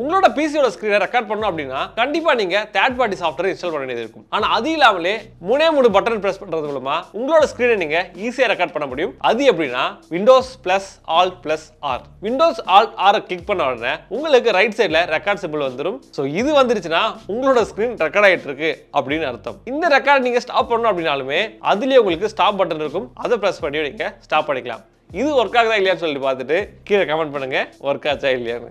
உங்களோட பிசியோட ஸ்க்ரீனை ரெக்கார்ட் பண்ணணும் அப்படின்னா கண்டிப்பா நீங்க தேர்ட் பார்ட்டி சாஃப்ட்வேர் இன்ஸ்டால் பண்ண வேண்டியது இருக்கும் ஆனா அது இல்லாமலே முனே மூணு பட்டன் பிரஸ் பண்றது மூலமா உங்களோட ஸ்க்ரீனை நீங்க ஈஸியா ரெக்கார்ட் பண்ண முடியும் அது எப்படின்னா Windows plus Alt plus R Windows Alt R click பண்ண உடனே உங்களுக்கு ரைட் சைட்ல ரெக்கார்ட் சிம்பிள் வந்துடும் ஸோ இது வந்துருச்சுன்னா உங்களோட ஸ்க்ரீன் ரெக்கார்ட் ஆகிட்டு இருக்கு அப்படின்னு அர்த்தம் இந்த ரெக்கார்ட் நீங்க ஸ்டாப் பண்ணணும் அப்படின்னாலுமே அதுலயே உங்களுக்கு ஸ்டாப் பட்டன் இருக்கும் அதை பிரஸ் பண்ணி நீங்க ஸ்டாப் பண்ணிக்கலாம் இது ஒர்க் ஆகுதா இல்லையான்னு சொல்லிட்டு பார்த்துட்டு கீழே கமெண்ட் பண்ணுங்க ஒர்க் ஆச்சா இல்லையான்னு